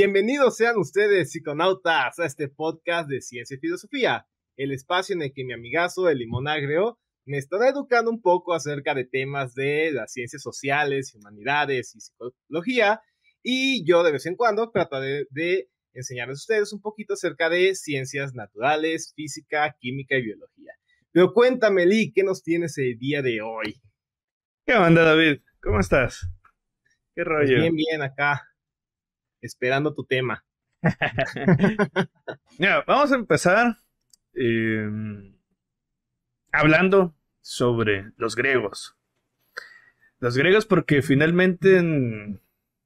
Bienvenidos sean ustedes, psiconautas, a este podcast de ciencia y filosofía, el espacio en el que mi amigazo, el limón me estará educando un poco acerca de temas de las ciencias sociales, humanidades y psicología, y yo de vez en cuando trataré de enseñarles a ustedes un poquito acerca de ciencias naturales, física, química y biología. Pero cuéntame, Lee, ¿qué nos tienes el día de hoy? ¿Qué onda, David? ¿Cómo estás? ¿Qué pues rollo? bien, bien acá esperando tu tema. vamos a empezar em, hablando sobre los griegos. Los griegos porque finalmente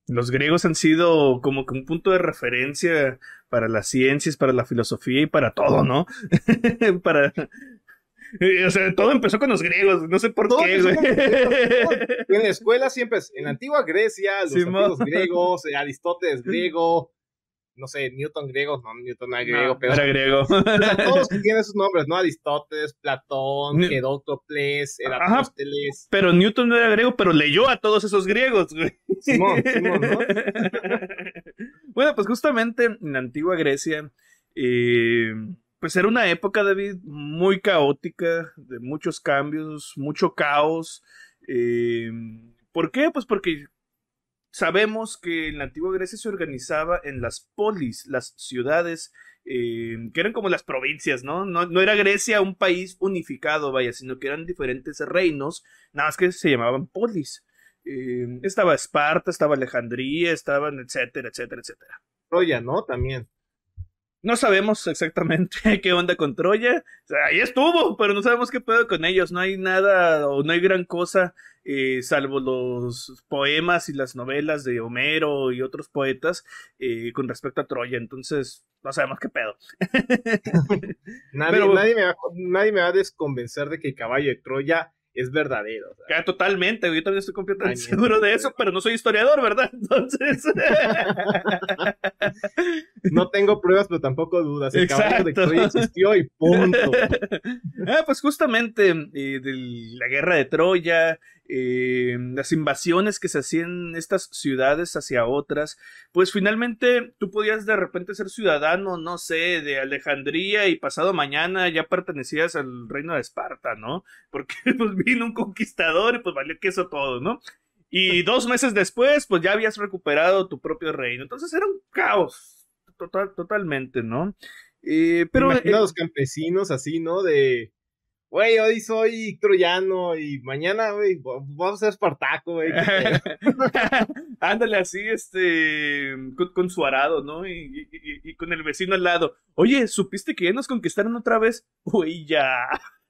los griegos han sido como que un punto de referencia para las ciencias, para la filosofía y para todo, ¿no? para, o sea, todo empezó con los griegos, no sé por qué, güey. En la escuela siempre, es, en la antigua Grecia, los griegos, eh, Aristóteles griego, no sé, Newton griego, no, Newton no era griego, pero. Era griego. O sea, todos tienen sus nombres, ¿no? Aristóteles, Platón, Herótoples, Eratóstenes. Pero Newton no era griego, pero leyó a todos esos griegos, güey. Simón, Simón, ¿no? bueno, pues justamente en la antigua Grecia, eh pues era una época, David, muy caótica, de muchos cambios, mucho caos. Eh, ¿Por qué? Pues porque sabemos que en la antigua Grecia se organizaba en las polis, las ciudades, eh, que eran como las provincias, ¿no? ¿no? era Grecia un país unificado, vaya, sino que eran diferentes reinos, nada más que se llamaban polis. Eh, estaba Esparta, estaba Alejandría, estaban, etcétera, etcétera, etcétera. Troya, ¿no? También. No sabemos exactamente qué onda con Troya. ahí estuvo, pero no sabemos qué pedo con ellos. No hay nada o no hay gran cosa, eh, salvo los poemas y las novelas de Homero y otros poetas eh, con respecto a Troya. Entonces, no sabemos qué pedo. nadie, pero, nadie, me va, a desconvencer de que el caballo de Troya es verdadero. totalmente, yo también estoy completamente seguro de eso, pero no soy historiador, ¿verdad? Entonces. No tengo pruebas, pero tampoco dudas. El caballo de Troya existió y punto. Ah, pues justamente eh, de la guerra de Troya, eh, las invasiones que se hacían en estas ciudades hacia otras, pues finalmente tú podías de repente ser ciudadano, no sé, de Alejandría y pasado mañana ya pertenecías al reino de Esparta, ¿no? Porque pues vino un conquistador y pues valió queso todo, ¿no? Y dos meses después, pues ya habías recuperado tu propio reino. Entonces era un caos totalmente, ¿no? Eh, pero los eh, campesinos así, ¿no? De, güey, hoy soy troyano y mañana, güey, vamos a ser espartaco, güey. Ándale así, este, con, su arado, ¿no? Y, con el vecino al lado. Oye, ¿supiste que ya nos conquistaron otra vez? Güey, ya.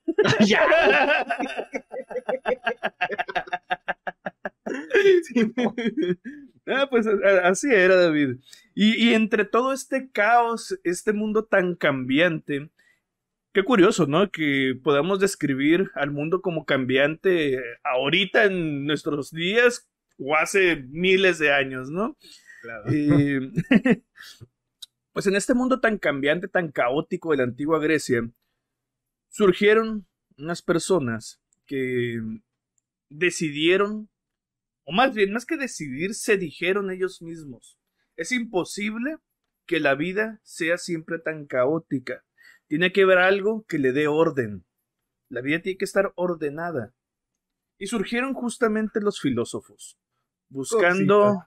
ya. Ah, pues así era, David. Y, entre todo este caos, este mundo tan cambiante, qué curioso, ¿no? Que podamos describir al mundo como cambiante ahorita en nuestros días o hace miles de años, ¿no? Claro. Eh, pues en este mundo tan cambiante, tan caótico de la antigua Grecia, surgieron unas personas que decidieron o más bien, más que decidir, se dijeron ellos mismos. Es imposible que la vida sea siempre tan caótica. Tiene que haber algo que le dé orden. La vida tiene que estar ordenada. Y surgieron justamente los filósofos, buscando,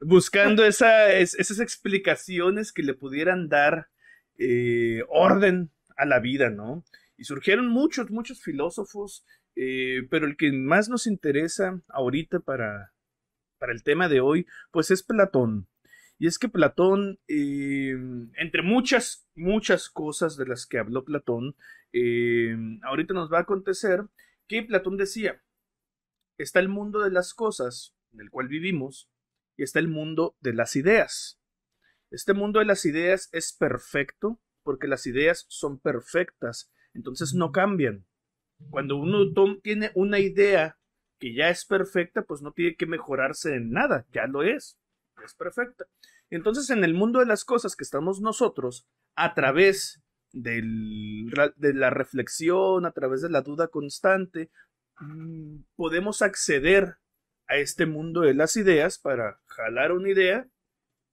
buscando esas explicaciones que le pudieran dar eh, orden a la vida, ¿no? Y surgieron muchos, muchos filósofos eh, pero el que más nos interesa ahorita para, para el tema de hoy, pues es Platón. Y es que Platón, eh, entre muchas, muchas cosas de las que habló Platón, eh, ahorita nos va a acontecer que Platón decía, está el mundo de las cosas en el cual vivimos y está el mundo de las ideas. Este mundo de las ideas es perfecto porque las ideas son perfectas, entonces no cambian. Cuando uno tiene una idea que ya es perfecta, pues no tiene que mejorarse en nada, ya lo es, es perfecta. Entonces, en el mundo de las cosas que estamos nosotros, a través de la reflexión, a través de la duda constante, mm, podemos acceder a este mundo de las ideas para jalar una idea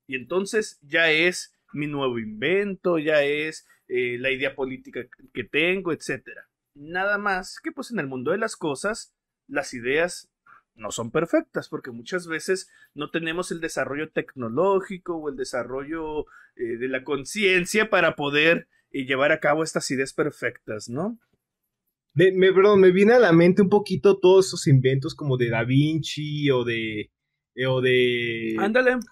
y entonces ya es mi nuevo invento, ya es eh, la idea política que tengo, etcétera. Nada más que pues en el mundo de las cosas las ideas no son perfectas porque muchas veces no tenemos el desarrollo tecnológico o el desarrollo eh, de la conciencia para poder eh, llevar a cabo estas ideas perfectas, ¿no? Me, me, viene a la mente un poquito todos esos inventos como de Da Vinci o de, eh, o de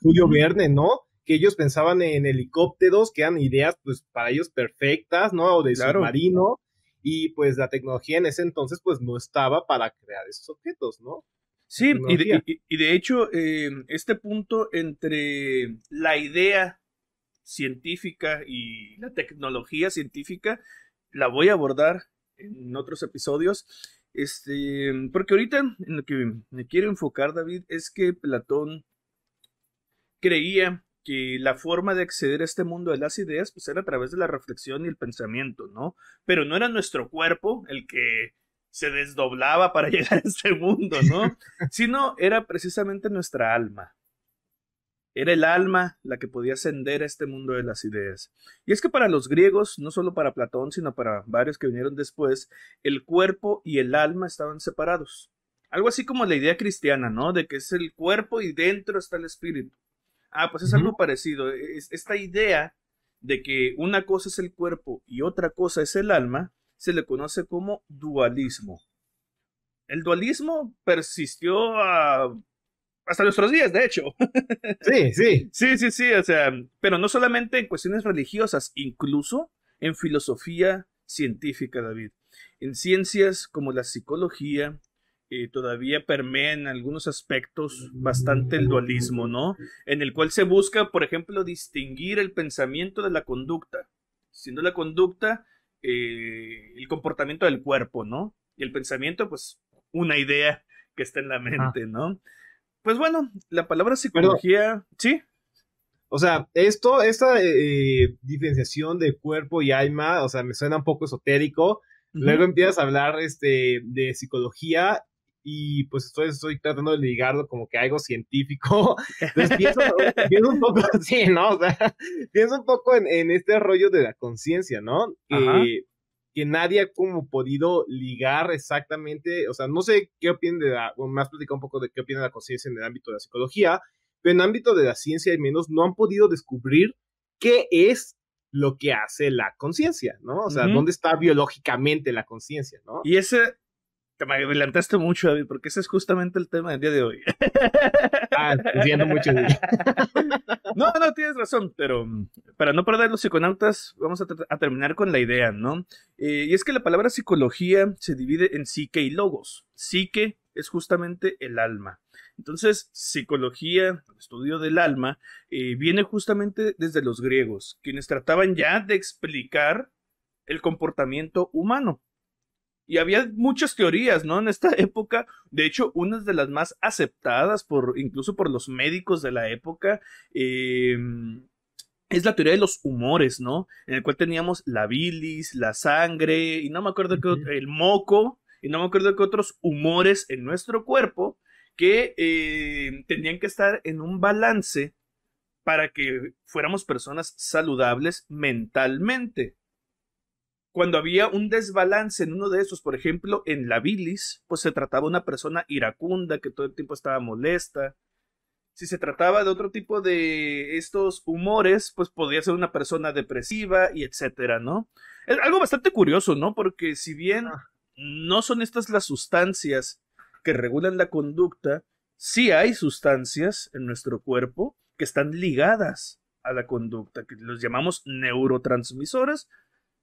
Julio Verne, ¿no? Que ellos pensaban en helicópteros, que eran ideas pues para ellos perfectas, ¿no? O de submarino y pues la tecnología en ese entonces pues no estaba para crear esos objetos, ¿no? Sí, y de, hecho, este punto entre la idea científica y la tecnología científica la voy a abordar en otros episodios. Este, porque ahorita en lo que me quiero enfocar, David, es que Platón creía que la forma de acceder a este mundo de las ideas pues era a través de la reflexión y el pensamiento, ¿no? Pero no era nuestro cuerpo el que se desdoblaba para llegar a este mundo, ¿no? Sino era precisamente nuestra alma. Era el alma la que podía ascender a este mundo de las ideas. Y es que para los griegos, no solo para Platón, sino para varios que vinieron después, el cuerpo y el alma estaban separados. Algo así como la idea cristiana, ¿no? De que es el cuerpo y dentro está el espíritu. Ah, pues es algo parecido. E-, esta idea de que una cosa es el cuerpo y otra cosa es el alma se le conoce como dualismo. El dualismo persistió hasta nuestros días, de hecho. Sí, sí. sí, sí, sí, o sea, pero no solamente en cuestiones religiosas, incluso en filosofía científica, David. En ciencias como la psicología, eh, todavía permea en algunos aspectos bastante el dualismo, ¿no? En el cual se busca, por ejemplo, distinguir el pensamiento de la conducta, siendo la conducta eh, el comportamiento del cuerpo, ¿no? Y el pensamiento, pues, una idea que está en la mente, ¿no? Pues bueno, la palabra psicología, ¿sí? O sea, esto, esta eh, diferenciación de cuerpo y alma, o sea, me suena un poco esotérico, Luego empiezas a hablar este, de psicología y pues estoy, tratando de ligarlo como que algo científico. Entonces pienso, un poco, sí, ¿no? O sea, pienso un poco en, este rollo de la conciencia, ¿no? Que, que, nadie ha como podido ligar exactamente, o sea, no sé qué opina, de la, bueno, platicado un poco de qué opina la conciencia en el ámbito de la psicología, pero en el ámbito de la ciencia al menos no han podido descubrir qué es lo que hace la conciencia, ¿no? O sea, dónde está biológicamente la conciencia, ¿no? Y ese te me adelantaste mucho, David, porque ese es justamente el tema del día de hoy. ah, mucho. no, no, tienes razón, pero para no perder los psiconautas, vamos a, terminar con la idea, ¿no? Eh, y es que la palabra psicología se divide en psique y logos. Psique es justamente el alma. Entonces, psicología, el estudio del alma, eh, viene justamente desde los griegos, quienes trataban ya de explicar el comportamiento humano. Y había muchas teorías, ¿no? En esta época, de hecho, una de las más aceptadas por, incluso por los médicos de la época, em, es la teoría de los humores, ¿no? En el cual teníamos la bilis, la sangre, y no me acuerdo qué el moco, y no me acuerdo qué otros humores en nuestro cuerpo que em, tenían que estar en un balance para que fuéramos personas saludables mentalmente cuando había un desbalance en uno de esos, por ejemplo, en la bilis, pues se trataba de una persona iracunda que todo el tiempo estaba molesta. Si se trataba de otro tipo de estos humores, pues podía ser una persona depresiva y etcétera, ¿no? Es algo bastante curioso, ¿no? Porque si bien ah. no son estas las sustancias que regulan la conducta, sí hay sustancias en nuestro cuerpo que están ligadas a la conducta, que los llamamos neurotransmisores,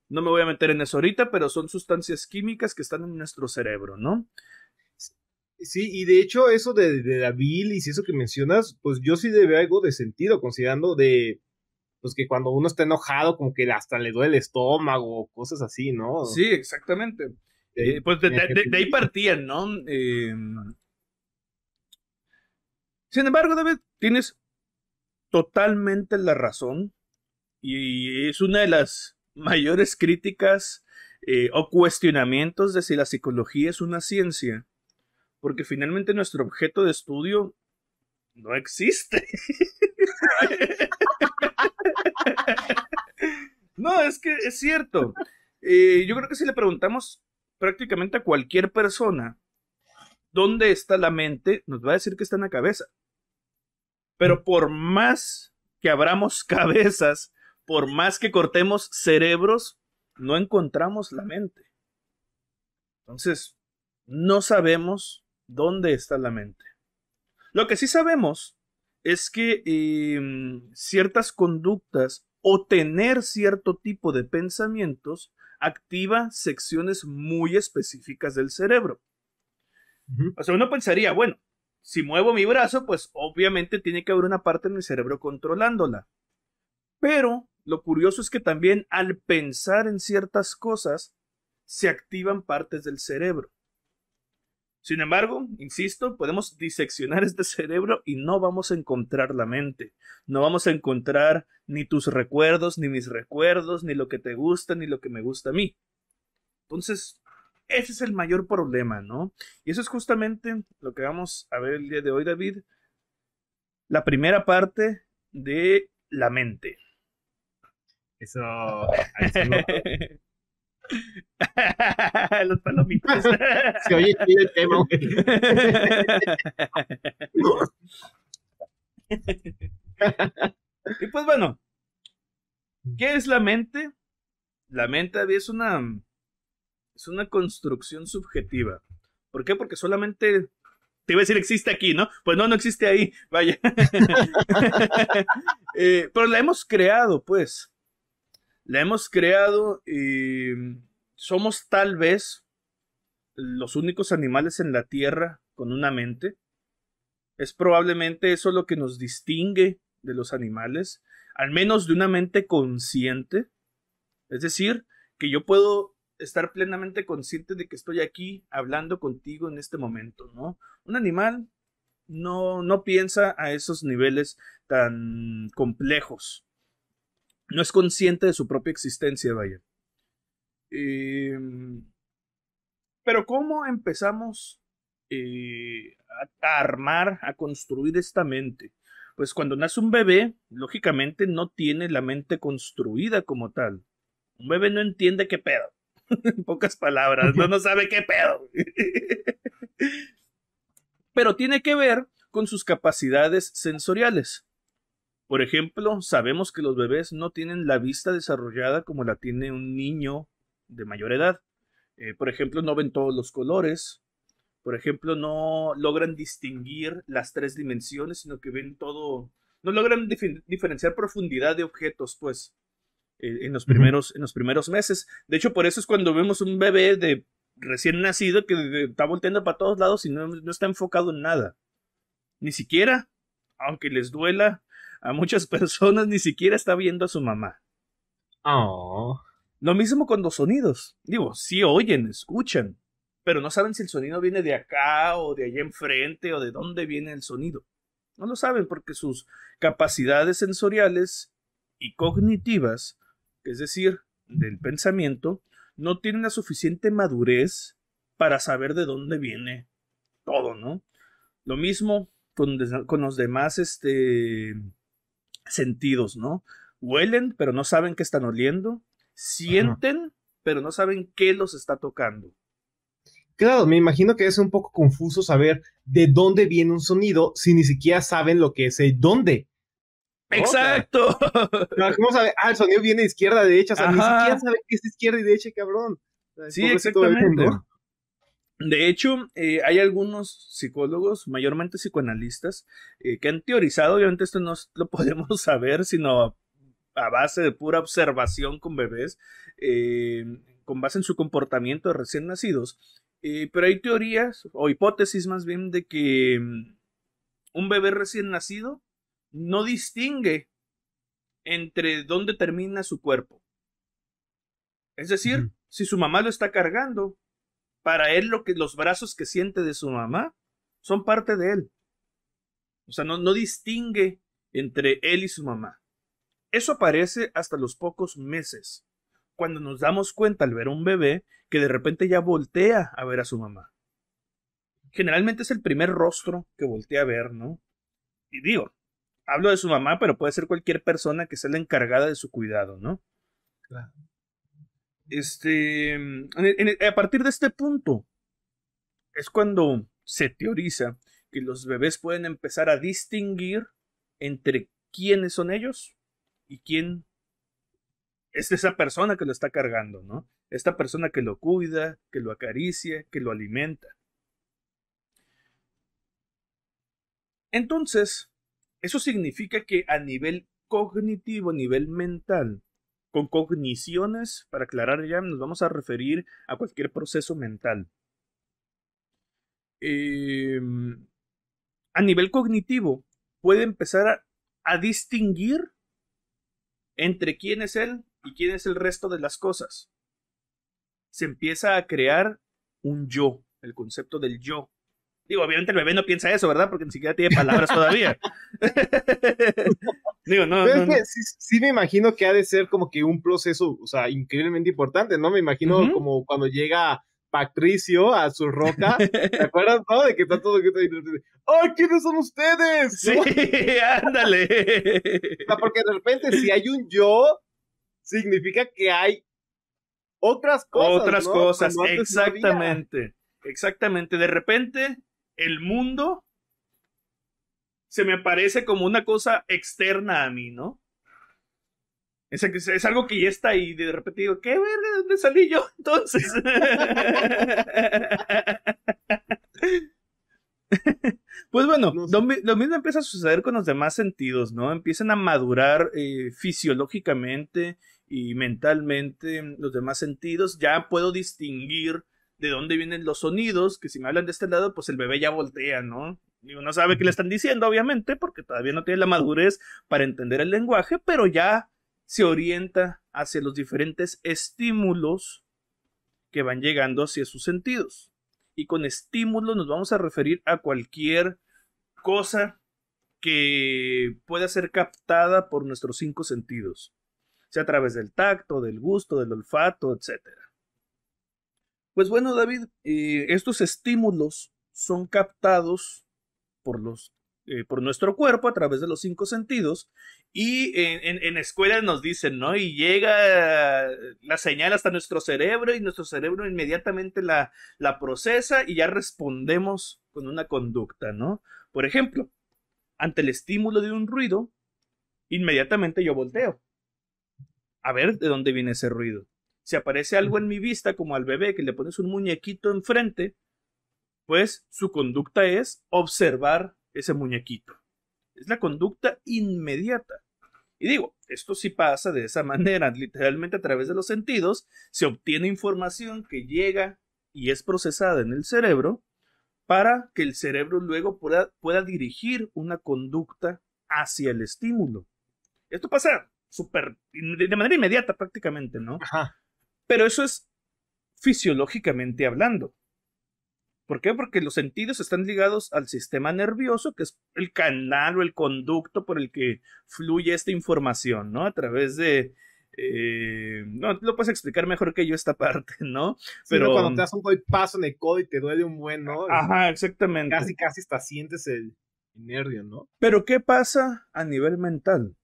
no me voy a meter en eso ahorita, pero son sustancias químicas que están en nuestro cerebro, ¿no? Sí, y de hecho eso de, de la bilis y eso que mencionas, pues yo sí debe algo de sentido, considerando de, pues que cuando uno está enojado, como que hasta le duele el estómago, cosas así, ¿no? Sí, exactamente. Eh, pues de, ahí partían, ¿no? Em, sin embargo, David, tienes totalmente la razón. Y es una de las mayores críticas eh, o cuestionamientos de si la psicología es una ciencia, porque finalmente nuestro objeto de estudio no existe. no, es que es cierto. Eh, yo creo que si le preguntamos prácticamente a cualquier persona dónde está la mente, nos va a decir que está en la cabeza. Pero por más que abramos cabezas por más que cortemos cerebros, no encontramos la mente. Entonces, no sabemos dónde está la mente. Lo que sí sabemos es que em, ciertas conductas o tener cierto tipo de pensamientos activa secciones muy específicas del cerebro. O sea, uno pensaría, bueno, si muevo mi brazo, pues obviamente tiene que haber una parte en mi cerebro controlándola. Pero lo curioso es que también al pensar en ciertas cosas, se activan partes del cerebro. Sin embargo, insisto, podemos diseccionar este cerebro y no vamos a encontrar la mente. No vamos a encontrar ni tus recuerdos, ni mis recuerdos, ni lo que te gusta, ni lo que me gusta a mí. Entonces, ese es el mayor problema, ¿no? Y eso es justamente lo que vamos a ver el día de hoy, David. La primera parte de la mente. Eso. Los palomitas Se oye el tema, y pues bueno, mm. ¿qué es la mente? La mente es una. Es una construcción subjetiva. ¿Por qué? Porque solamente te iba a decir existe aquí, ¿no? Pues no, no existe ahí, vaya. Eh, pero la hemos creado, pues. La hemos creado y somos tal vez los únicos animales en la Tierra con una mente. Es probablemente eso lo que nos distingue de los animales, al menos de una mente consciente. Es decir, que yo puedo estar plenamente consciente de que estoy aquí hablando contigo en este momento, ¿no? Un animal no, no piensa a esos niveles tan complejos no es consciente de su propia existencia, vaya. Em, pero ¿cómo empezamos eh, a, armar, a construir esta mente? Pues cuando nace un bebé, lógicamente no tiene la mente construida como tal. Un bebé no entiende qué pedo. en pocas palabras, no, no sabe qué pedo. pero tiene que ver con sus capacidades sensoriales. Por ejemplo, sabemos que los bebés no tienen la vista desarrollada como la tiene un niño de mayor edad. Eh, por ejemplo, no ven todos los colores. Por ejemplo, no logran distinguir las tres dimensiones, sino que ven todo. No logran diferenciar profundidad de objetos, pues, eh, en, los primeros, en los primeros meses. De hecho, por eso es cuando vemos un bebé de recién nacido que está volteando para todos lados y no, no está enfocado en nada. Ni siquiera, aunque les duela, a muchas personas ni siquiera está viendo a su mamá. Oh. Lo mismo con los sonidos. Digo, sí oyen, escuchan, pero no saben si el sonido viene de acá o de allá enfrente o de dónde viene el sonido. No lo saben porque sus capacidades sensoriales y cognitivas, es decir, del pensamiento, no tienen la suficiente madurez para saber de dónde viene todo, ¿no? Lo mismo con los demás este, sentidos, ¿no? Huelen, pero no saben qué están oliendo. Sienten, pero no saben qué los está tocando. Claro, me imagino que es un poco confuso saber de dónde viene un sonido si ni siquiera saben lo que es el dónde. Exacto. ¿Cómo sabe? Ah, el sonido viene de izquierda, a derecha. O ni siquiera sabe qué es izquierda y derecha, cabrón. Sí, ¿eh? exactamente. De hecho, eh, hay algunos psicólogos, mayormente psicoanalistas, eh, que han teorizado, obviamente esto no lo podemos saber, sino a, base de pura observación con bebés, eh, con base en su comportamiento de recién nacidos. pero hay teorías o hipótesis más bien de que mm, un bebé recién nacido no distingue entre dónde termina su cuerpo. Es decir, si su mamá lo está cargando, para él, lo que, los brazos que siente de su mamá son parte de él. O sea, no, no distingue entre él y su mamá. Eso aparece hasta los pocos meses, cuando nos damos cuenta al ver a un bebé que de repente ya voltea a ver a su mamá. Generalmente es el primer rostro que voltea a ver, ¿no? Y digo, hablo de su mamá, pero puede ser cualquier persona que sea la encargada de su cuidado, ¿no? Claro. Este, a partir de este punto es cuando se teoriza que los bebés pueden empezar a distinguir entre quiénes son ellos y quién es esa persona que lo está cargando, ¿no? Esta persona que lo cuida, que lo acaricia, que lo alimenta. Entonces, eso significa que a nivel cognitivo, a nivel mental, con cogniciones, para aclarar ya, nos vamos a referir a cualquier proceso mental. Em, a nivel cognitivo, puede empezar a, distinguir entre quién es él y quién es el resto de las cosas. Se empieza a crear un yo, el concepto del yo. Digo, obviamente el bebé no piensa eso, ¿verdad? Porque ni siquiera tiene palabras todavía. sí, me imagino que ha de ser como que un proceso, o sea, increíblemente importante, ¿no? Me imagino como cuando llega Patricio a su roca. ¿Te acuerdas, no? De que está todo. ¡Ay, quiénes son ustedes! Sí, ándale. porque de repente, si hay un yo, significa que hay otras cosas. Otras cosas, exactamente. exactamente. De repente, el mundo se me aparece como una cosa externa a mí, ¿no? Es, algo que ya está ahí, de repente digo, ¿qué verga? ¿De dónde salí yo entonces? pues bueno, lo, mismo empieza a suceder con los demás sentidos, ¿no? Empiezan a madurar eh, fisiológicamente y mentalmente los demás sentidos. Ya puedo distinguir de dónde vienen los sonidos, que si me hablan de este lado, pues el bebé ya voltea, ¿no? Y uno sabe qué le están diciendo, obviamente, porque todavía no tiene la madurez para entender el lenguaje, pero ya se orienta hacia los diferentes estímulos que van llegando hacia sus sentidos. Y con estímulos nos vamos a referir a cualquier cosa que pueda ser captada por nuestros cinco sentidos, sea a través del tacto, del gusto, del olfato, etc. Pues bueno, David, eh, estos estímulos son captados por los eh, por nuestro cuerpo a través de los cinco sentidos. Y en, en, escuelas nos dicen, ¿no? Y llega la señal hasta nuestro cerebro y nuestro cerebro inmediatamente la, la procesa y ya respondemos con una conducta, ¿no? Por ejemplo, ante el estímulo de un ruido, inmediatamente yo volteo. A ver de dónde viene ese ruido. Si aparece algo en mi vista, como al bebé que le pones un muñequito enfrente, pues su conducta es observar ese muñequito. Es la conducta inmediata. Y digo, esto sí pasa de esa manera, literalmente a través de los sentidos, se obtiene información que llega y es procesada en el cerebro para que el cerebro luego pueda, dirigir una conducta hacia el estímulo. Esto pasa de manera inmediata prácticamente, ¿no? Ajá. Pero eso es fisiológicamente hablando. ¿Por qué? Porque los sentidos están ligados al sistema nervioso, que es el canal o el conducto por el que fluye esta información, ¿no? A través de... Eh, no, lo puedes explicar mejor que yo esta parte, ¿no? Pero cuando te das un paso en el codo y te duele un buen, ¿no? Ajá, exactamente. Casi, casi hasta sientes el nervio, ¿no? Pero ¿qué pasa a nivel mental?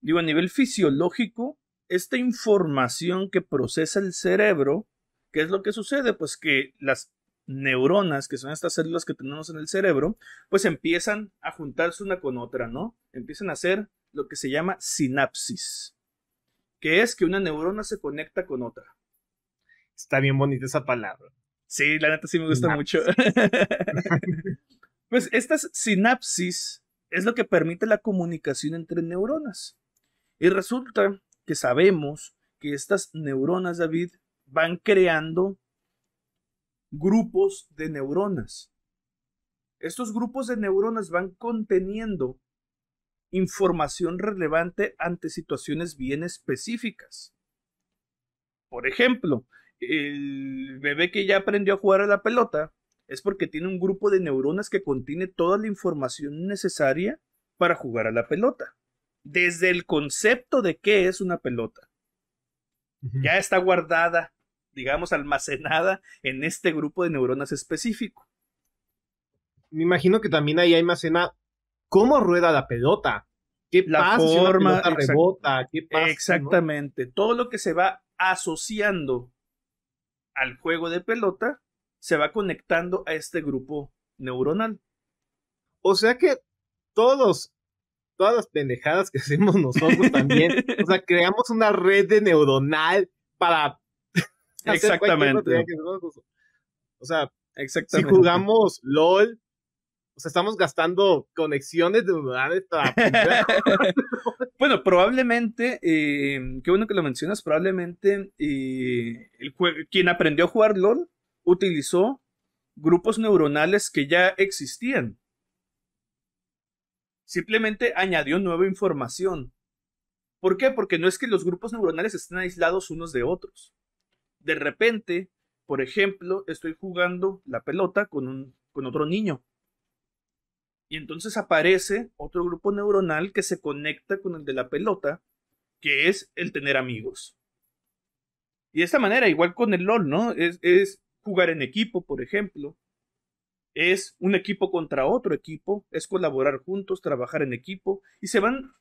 Digo, a nivel fisiológico, esta información que procesa el cerebro ¿Qué es lo que sucede? Pues que las neuronas, que son estas células que tenemos en el cerebro, pues empiezan a juntarse una con otra, ¿no? Empiezan a hacer lo que se llama sinapsis, que es que una neurona se conecta con otra. Está bien bonita esa palabra. Sí, la neta sí me gusta mucho. pues estas sinapsis es lo que permite la comunicación entre neuronas. Y resulta que sabemos que estas neuronas, David, van creando grupos de neuronas. Estos grupos de neuronas van conteniendo información relevante ante situaciones bien específicas. Por ejemplo, el bebé que ya aprendió a jugar a la pelota es porque tiene un grupo de neuronas que contiene toda la información necesaria para jugar a la pelota. Desde el concepto de qué es una pelota. Ya está guardada digamos, almacenada en este grupo de neuronas específico. Me imagino que también ahí almacena cómo rueda la pelota. ¿Qué forma, rebota? ¿Qué pasa, exactamente. Todo lo que se va asociando al juego de pelota se va conectando a este grupo neuronal. O sea que todos, todas las pendejadas que hacemos nosotros también, o sea, creamos una red de neuronal para Exactamente. o sea, si jugamos LOL, o estamos gastando conexiones de bueno, probablemente, eh, qué bueno que lo mencionas, probablemente eh, quien aprendió a jugar LOL utilizó grupos neuronales que ya existían. Simplemente añadió nueva información. ¿Por qué? Porque no es que los grupos neuronales estén aislados unos de otros de repente, por ejemplo, estoy jugando la pelota con, un, con otro niño. Y entonces aparece otro grupo neuronal que se conecta con el de la pelota, que es el tener amigos. Y de esta manera, igual con el LOL, ¿no? Es, es jugar en equipo, por ejemplo. Es un equipo contra otro equipo, es colaborar juntos, trabajar en equipo, y se van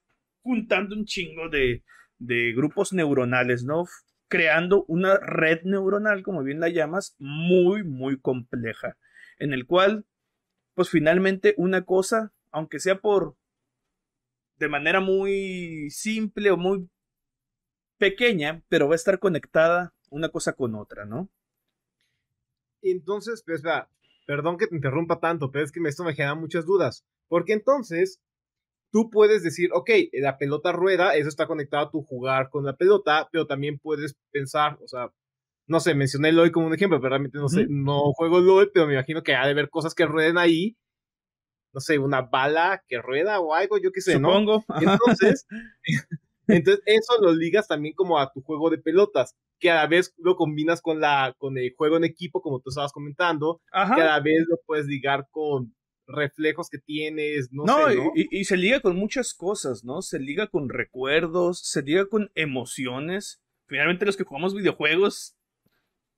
juntando un chingo de, de grupos neuronales, ¿no? creando una red neuronal, como bien la llamas, muy, muy compleja, en el cual, pues finalmente una cosa, aunque sea por, de manera muy simple o muy pequeña, pero va a estar conectada una cosa con otra, ¿no? Entonces, pues va, perdón que te interrumpa tanto, pero es que esto me genera muchas dudas, porque entonces tú puedes decir, ok, la pelota rueda, eso está conectado a tu jugar con la pelota, pero también puedes pensar, o sea, no sé, mencioné hoy como un ejemplo, pero realmente no sé, no juego LOL, pero me imagino que ha de haber cosas que rueden ahí, no sé, una bala que rueda o algo, yo qué sé, ¿no? Entonces, entonces, eso lo ligas también como a tu juego de pelotas, que a la vez lo combinas con, la, con el juego en equipo, como tú estabas comentando, que a la vez lo puedes ligar con reflejos que tienes, no, ¿no? Y, se liga con muchas cosas, ¿no? Se liga con recuerdos, se liga con emociones. Finalmente, los que jugamos videojuegos,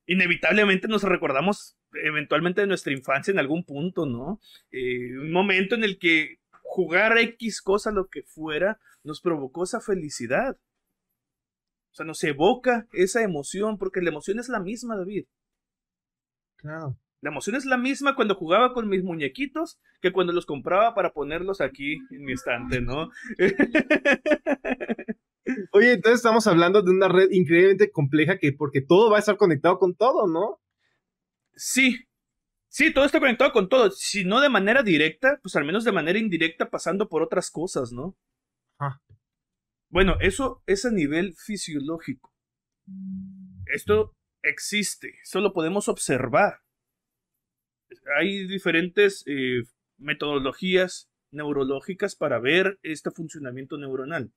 inevitablemente nos recordamos eventualmente de nuestra infancia en algún punto, ¿no? Eh, un momento en el que jugar X cosa, lo que fuera, nos provocó esa felicidad. O sea, nos evoca esa emoción, porque la emoción es la misma, David. Claro. La emoción es la misma cuando jugaba con mis muñequitos que cuando los compraba para ponerlos aquí en mi estante, ¿no? Oye, entonces estamos hablando de una red increíblemente compleja que porque todo va a estar conectado con todo, ¿no? Sí. Sí, todo está conectado con todo. Si no de manera directa, pues al menos de manera indirecta pasando por otras cosas, ¿no? Ah. Bueno, eso es a nivel fisiológico. Esto existe, solo podemos observar hay diferentes eh, metodologías neurológicas para ver este funcionamiento neuronal.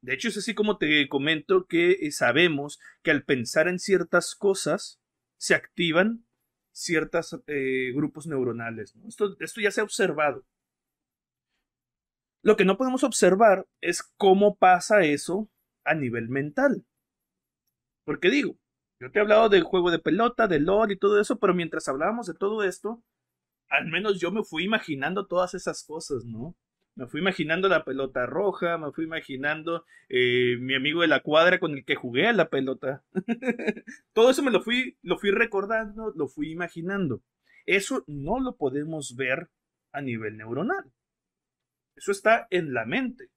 De hecho, es así como te comento que eh, sabemos que al pensar en ciertas cosas se activan ciertos eh, grupos neuronales. Esto, esto ya se ha observado. Lo que no podemos observar es cómo pasa eso a nivel mental. Porque digo, yo te he hablado del juego de pelota, de LOL y todo eso, pero mientras hablábamos de todo esto, al menos yo me fui imaginando todas esas cosas, ¿no? Me fui imaginando la pelota roja, me fui imaginando eh, mi amigo de la cuadra con el que jugué a la pelota. todo eso me lo fui, lo fui recordando, lo fui imaginando. Eso no lo podemos ver a nivel neuronal. Eso está en la mente.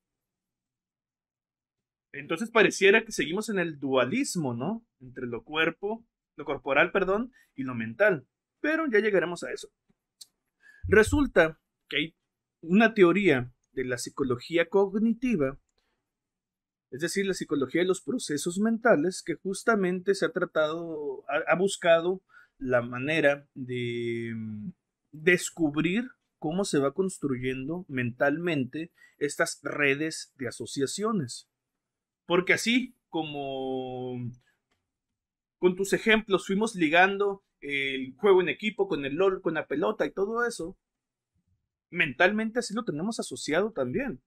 Entonces pareciera que seguimos en el dualismo, ¿no? Entre lo cuerpo, lo corporal, perdón, y lo mental. Pero ya llegaremos a eso. Resulta que hay una teoría de la psicología cognitiva, es decir, la psicología de los procesos mentales, que justamente se ha tratado, ha, buscado la manera de mm, descubrir cómo se va construyendo mentalmente estas redes de asociaciones. Porque así como con tus ejemplos fuimos ligando el juego en equipo con el LOL, con la pelota y todo eso, mentalmente así lo tenemos asociado también.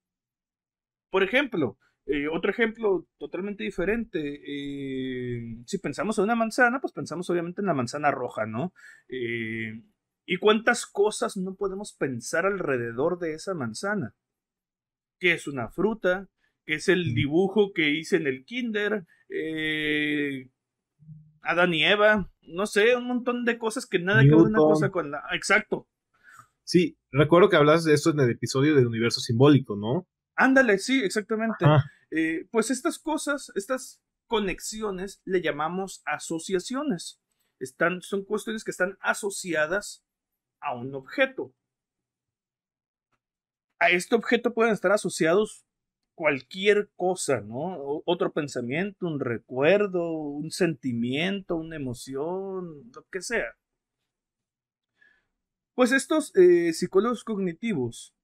Por ejemplo, eh, otro ejemplo totalmente diferente, eh, si pensamos en una manzana, pues pensamos obviamente en la manzana roja, ¿no? Eh, ¿Y cuántas cosas no podemos pensar alrededor de esa manzana? Que es una fruta, que es el dibujo que hice en el Kinder, eh, Adán y Eva, no sé, un montón de cosas que nada que ver una cosa con la. Exacto. Sí, recuerdo que hablas de esto en el episodio del universo simbólico, ¿no? Ándale, sí, exactamente. Eh, pues estas cosas, estas conexiones, le llamamos asociaciones. Están, son cuestiones que están asociadas a un objeto. A este objeto pueden estar asociados cualquier cosa, ¿no? Otro pensamiento, un recuerdo, un sentimiento, una emoción, lo que sea. Pues estos eh, psicólogos cognitivos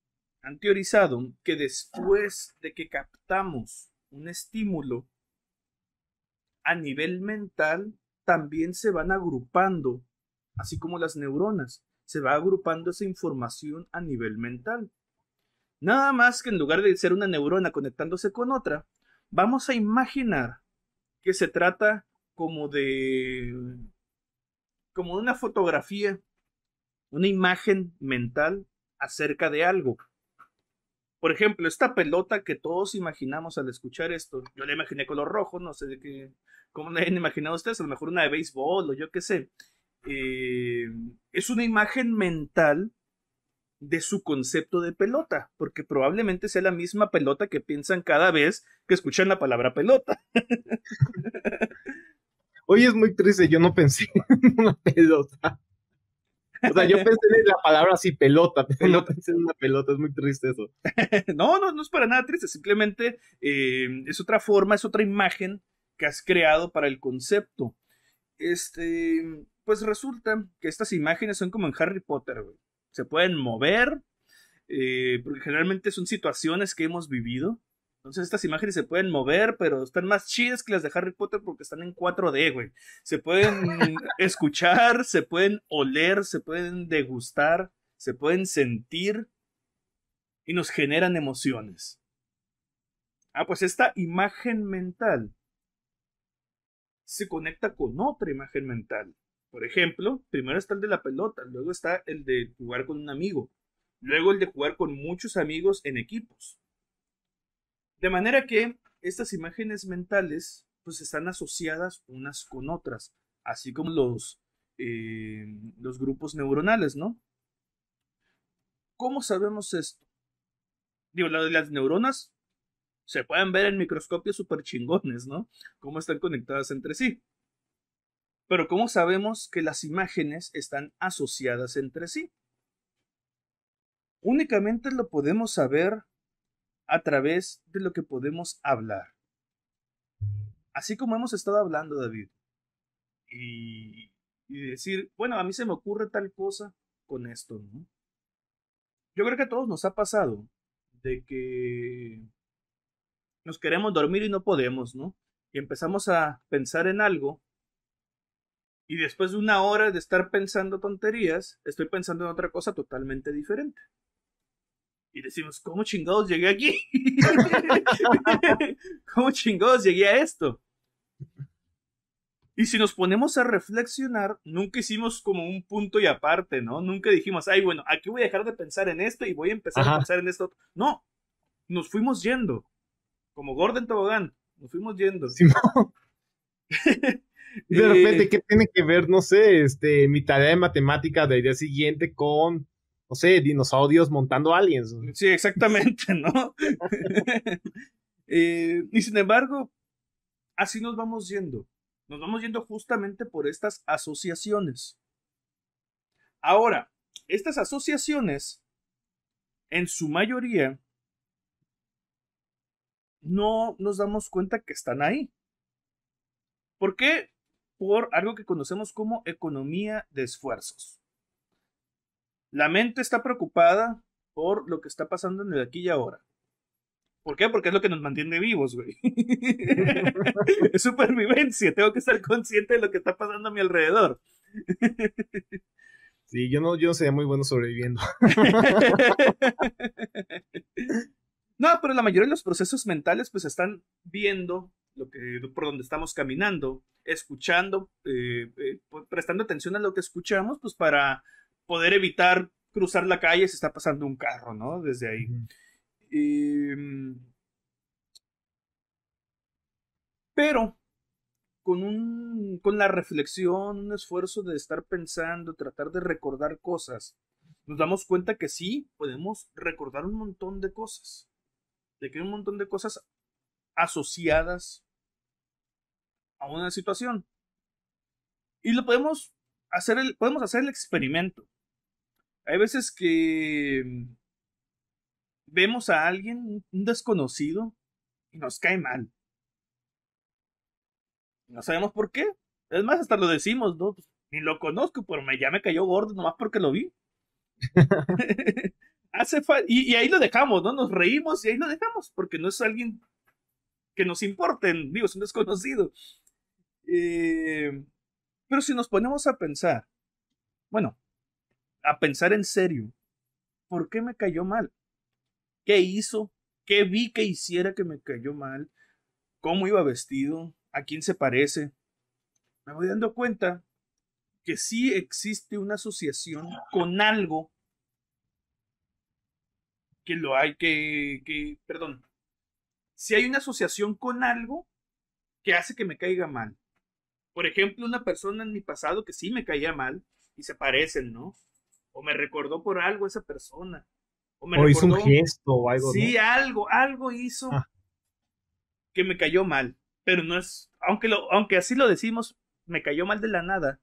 han teorizado que después de que captamos un estímulo, a nivel mental también se van agrupando, así como las neuronas, se va agrupando esa información a nivel mental. Nada más que en lugar de ser una neurona conectándose con otra, vamos a imaginar que se trata como de como de una fotografía, una imagen mental acerca de algo. Por ejemplo, esta pelota que todos imaginamos al escuchar esto, yo la imaginé color rojo, no sé de qué, cómo la han imaginado ustedes, a lo mejor una de béisbol o yo qué sé. Eh, es una imagen mental de su concepto de pelota, porque probablemente sea la misma pelota que piensan cada vez que escuchan la palabra pelota. Hoy es muy triste, yo no pensé en una pelota. O sea, yo pensé en la palabra así, pelota, pero no una pelota, es muy triste eso. no, no, no es para nada triste, simplemente em, es otra forma, es otra imagen que has creado para el concepto. Este, pues resulta que estas imágenes son como en Harry Potter, güey se pueden mover, eh, porque generalmente son situaciones que hemos vivido. Entonces estas imágenes se pueden mover, pero están más chidas que las de Harry Potter porque están en 4D, güey. Se pueden escuchar, se pueden oler, se pueden degustar, se pueden sentir y nos generan emociones. Ah, pues esta imagen mental se conecta con otra imagen mental por ejemplo, primero está el de la pelota, luego está el de jugar con un amigo, luego el de jugar con muchos amigos en equipos. De manera que estas imágenes mentales pues están asociadas unas con otras, así como los, eh, los grupos neuronales, ¿no? ¿Cómo sabemos esto? Digo, de las neuronas se pueden ver en microscopios super chingones, ¿no? Cómo están conectadas entre sí. Pero ¿cómo sabemos que las imágenes están asociadas entre sí? Únicamente lo podemos saber a través de lo que podemos hablar. Así como hemos estado hablando, David, y, decir, bueno, a mí se me ocurre tal cosa con esto, ¿no? Yo creo que a todos nos ha pasado de que nos queremos dormir y no podemos, ¿no? Y empezamos a pensar en algo y después de una hora de estar pensando tonterías, estoy pensando en otra cosa totalmente diferente. Y decimos, ¿cómo chingados llegué aquí? ¿Cómo chingados llegué a esto? Y si nos ponemos a reflexionar, nunca hicimos como un punto y aparte, ¿no? Nunca dijimos, ay, bueno, aquí voy a dejar de pensar en esto y voy a empezar a pensar en esto. No, nos fuimos yendo. Como Gordon Tobogán, nos fuimos yendo. De repente, ¿qué tiene que ver, no sé, este, mi tarea de matemática del día siguiente con, no sé, dinosaurios montando aliens? Sí, exactamente, ¿no? Eh, y sin embargo, así nos vamos yendo. Nos vamos yendo justamente por estas asociaciones. Ahora, estas asociaciones, en su mayoría, no nos damos cuenta que están ahí. ¿Por qué? por algo que conocemos como economía de esfuerzos. La mente está preocupada por lo que está pasando en el aquí y ahora. ¿Por qué? Porque es lo que nos mantiene vivos, güey. es supervivencia, tengo que estar consciente de lo que está pasando a mi alrededor. sí, yo no, yo no sería muy bueno sobreviviendo. no, pero la mayoría de los procesos mentales pues están viendo por donde estamos caminando, escuchando, eh, eh, pues, prestando atención a lo que escuchamos, pues para poder evitar cruzar la calle si está pasando un carro, ¿no? Desde ahí. Em, pero con, con la reflexión, un esfuerzo de estar pensando, tratar de recordar cosas, nos damos cuenta que sí, podemos recordar un montón de cosas. De que un montón de cosas asociadas a una situación. Y lo podemos hacer el, podemos hacer el experimento. Hay veces que mm, vemos a alguien, un desconocido, y nos cae mal. No sabemos por qué. Es más, hasta lo decimos, ¿no? Pues, ni lo conozco, pero me, ya me cayó gordo nomás porque lo vi. Hace y, y, ahí lo dejamos, ¿no? Nos reímos y ahí lo dejamos, porque no es alguien que nos importen, digo, es un desconocido. Eh, pero si nos ponemos a pensar, bueno, a pensar en serio, ¿por qué me cayó mal? ¿Qué hizo? ¿Qué vi que hiciera que me cayó mal? ¿Cómo iba vestido? ¿A quién se parece? Me voy dando cuenta que sí existe una asociación con algo que lo hay que, que perdón, si hay una asociación con algo que hace que me caiga mal. Por ejemplo, una persona en mi pasado que sí me caía mal y se parecen, ¿no? O me recordó por algo esa persona. O, me hizo un gesto o algo. Sí, algo, algo hizo ah. que me cayó mal. Pero no es, aunque, aunque así lo decimos, me cayó mal de la nada.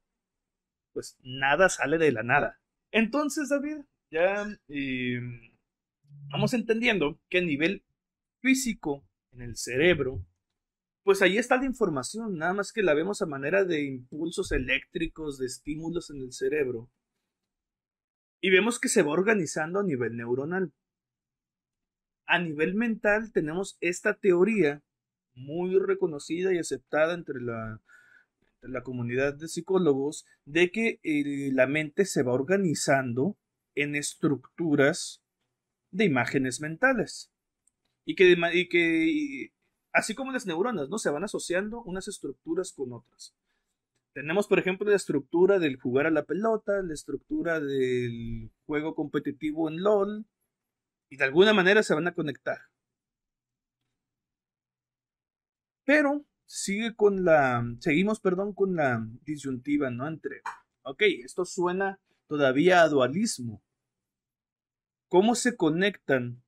Pues nada sale de la nada. Entonces, David, ya em, mm, vamos entendiendo que a nivel físico en el cerebro, pues ahí está la información, nada más que la vemos a manera de impulsos eléctricos, de estímulos en el cerebro. Y vemos que se va organizando a nivel neuronal. A nivel mental tenemos esta teoría muy reconocida y aceptada entre la, comunidad de psicólogos de que eh, la mente se va organizando en estructuras de imágenes mentales. Y que, que así como las neuronas, ¿no? Se van asociando unas estructuras con otras. Tenemos, por ejemplo, la estructura del jugar a la pelota, la estructura del juego competitivo en LOL, y de alguna manera se van a conectar. Pero sigue con la, seguimos, perdón, con la disyuntiva, ¿no? Entre, ok, esto suena todavía a dualismo. ¿Cómo se conectan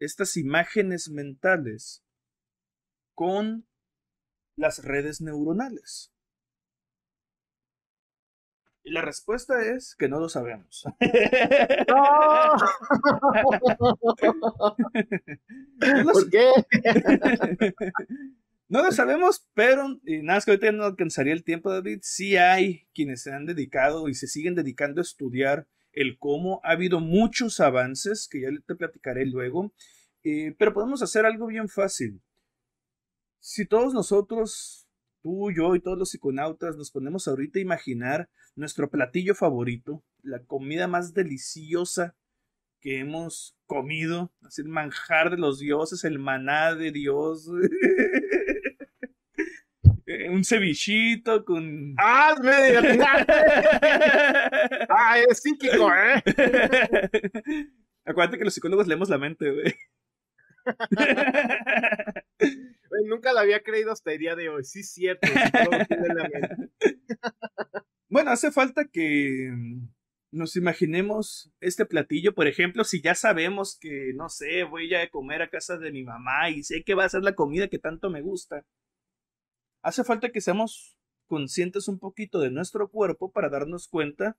estas imágenes mentales con las redes neuronales? Y la respuesta es que no lo sabemos. ¡No! no no lo sabemos, pero y nada, es que ahorita no alcanzaría el tiempo, David. Sí hay quienes se han dedicado y se siguen dedicando a estudiar el cómo. Ha habido muchos avances que ya te platicaré luego, eh, pero podemos hacer algo bien fácil. Si todos nosotros, tú, yo y todos los psiconautas, nos ponemos ahorita a imaginar nuestro platillo favorito, la comida más deliciosa que hemos comido, así el manjar de los dioses, el maná de Dios. un cevichito con. ¡Ah, ¡Ah, es psíquico, eh! Acuérdate que los psicólogos leemos la mente, güey. nunca la había creído hasta el día de hoy. Sí, cierto. La mente. bueno, hace falta que nos imaginemos este platillo, por ejemplo, si ya sabemos que, no sé, voy a comer a casa de mi mamá y sé que va a ser la comida que tanto me gusta, hace falta que seamos conscientes un poquito de nuestro cuerpo para darnos cuenta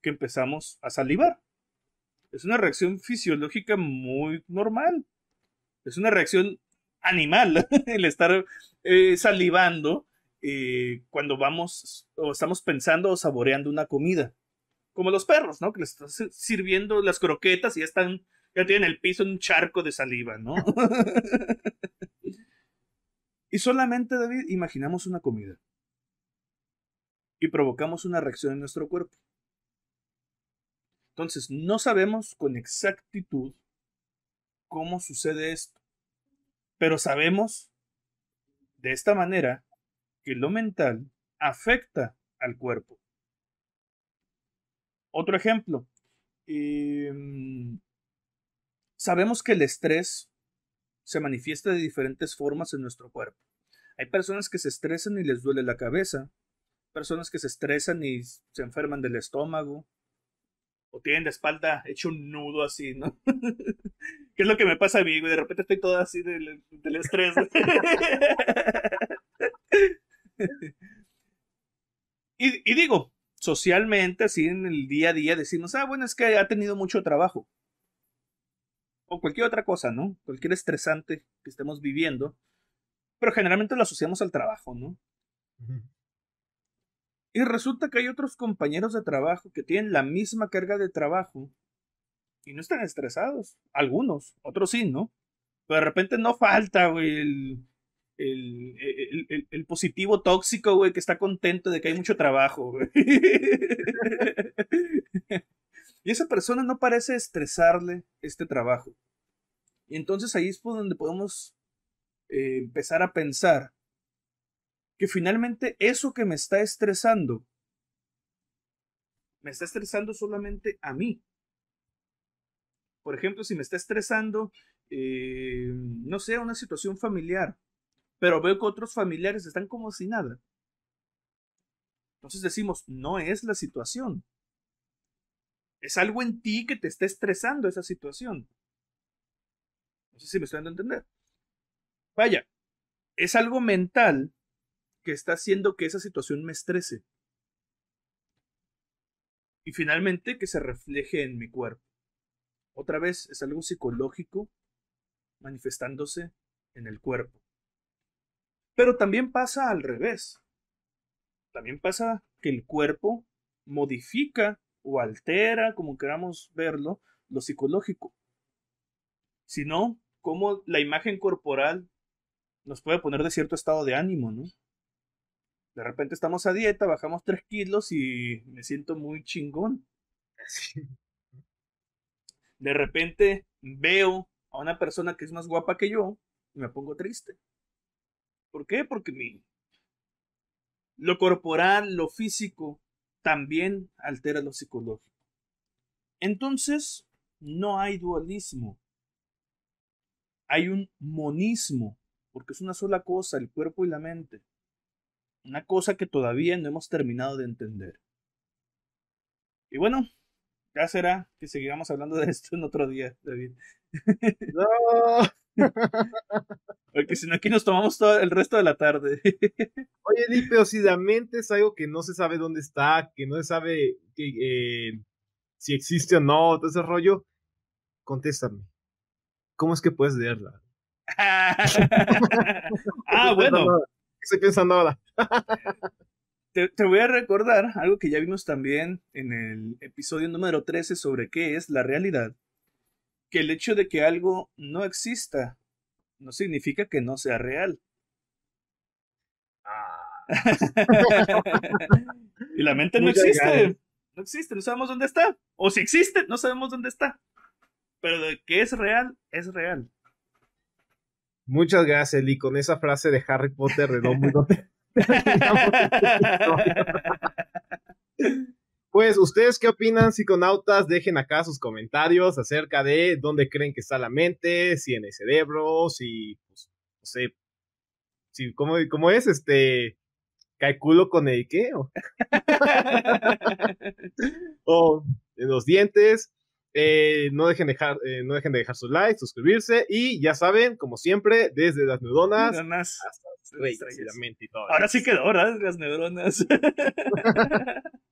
que empezamos a salivar. Es una reacción fisiológica muy normal. Es una reacción animal el estar eh, salivando eh, cuando vamos o estamos pensando o saboreando una comida. Como los perros, ¿no? Que les están sirviendo las croquetas y ya están, ya tienen el piso en un charco de saliva, ¿no? Y solamente, David, imaginamos una comida. Y provocamos una reacción en nuestro cuerpo. Entonces, no sabemos con exactitud cómo sucede esto. Pero sabemos de esta manera que lo mental afecta al cuerpo. Otro ejemplo. Em, sabemos que el estrés se manifiesta de diferentes formas en nuestro cuerpo. Hay personas que se estresan y les duele la cabeza, personas que se estresan y se enferman del estómago, o tienen la espalda hecho un nudo así, ¿no? ¿Qué es lo que me pasa a mí, De repente estoy todo así del, estrés. y, y digo, socialmente, así en el día a día, decimos, ah, bueno, es que ha tenido mucho trabajo o cualquier otra cosa, ¿no? Cualquier estresante que estemos viviendo, pero generalmente lo asociamos al trabajo, ¿no? Y resulta que hay otros compañeros de trabajo que tienen la misma carga de trabajo y no están estresados. Algunos, otros sí, ¿no? Pero de repente no falta, güey, el, el, positivo tóxico, güey, que está contento de que hay mucho trabajo, güey. Y esa persona no parece estresarle este trabajo. Y entonces ahí es donde podemos eh, empezar a pensar que finalmente eso que me está estresando, me está estresando solamente a mí. Por ejemplo, si me está estresando, eh, no sé, una situación familiar, pero veo que otros familiares están como si nada. Entonces decimos, no es la situación, es algo en ti que te está estresando esa situación. No sé si me estoy dando a entender. Vaya, es algo mental que está haciendo que esa situación me estrese. Y finalmente que se refleje en mi cuerpo. Otra vez es algo psicológico manifestándose en el cuerpo. Pero también pasa al revés. También pasa que el cuerpo modifica o altera, como queramos verlo, lo psicológico, sino como la imagen corporal nos puede poner de cierto estado de ánimo, ¿no? De repente estamos a dieta, bajamos 3 kilos y me siento muy chingón. De repente veo a una persona que es más guapa que yo y me pongo triste. ¿Por qué? Porque mi, lo corporal, lo físico, también altera lo psicológico. Entonces, no hay dualismo. Hay un monismo, porque es una sola cosa, el cuerpo y la mente. Una cosa que todavía no hemos terminado de entender. Y bueno, ya será que seguiremos hablando de esto en otro día, David. Porque si no, aquí nos tomamos todo el resto de la tarde. Oye, Di, pero si la mente es algo que no se sabe dónde está, que no se sabe que, eh, si existe o no, todo ese rollo, contéstame. ¿Cómo es que puedes leerla? ah, bueno. estoy pensando ahora? Te, te, voy a recordar algo que ya vimos también en el episodio número 13 sobre qué es la realidad que el hecho de que algo no exista no significa que no sea real. Ah. y la mente no existe. No existe, no sabemos dónde está. O si existe, no sabemos dónde está. Pero de que es real, es real. Muchas gracias, Eli. Con esa frase de Harry Potter Pues, ¿ustedes qué opinan, psiconautas? Dejen acá sus comentarios acerca de dónde creen que está la mente, si en el cerebro, si, pues, no sé, si, ¿cómo, es? Este, calculo con el qué, o, en los dientes. Eh, no, dejen dejar, eh, no dejen de dejar su like, suscribirse y ya saben, como siempre, desde las neuronas, hasta la mente Ahora sí quedó, ¿verdad? Las neuronas.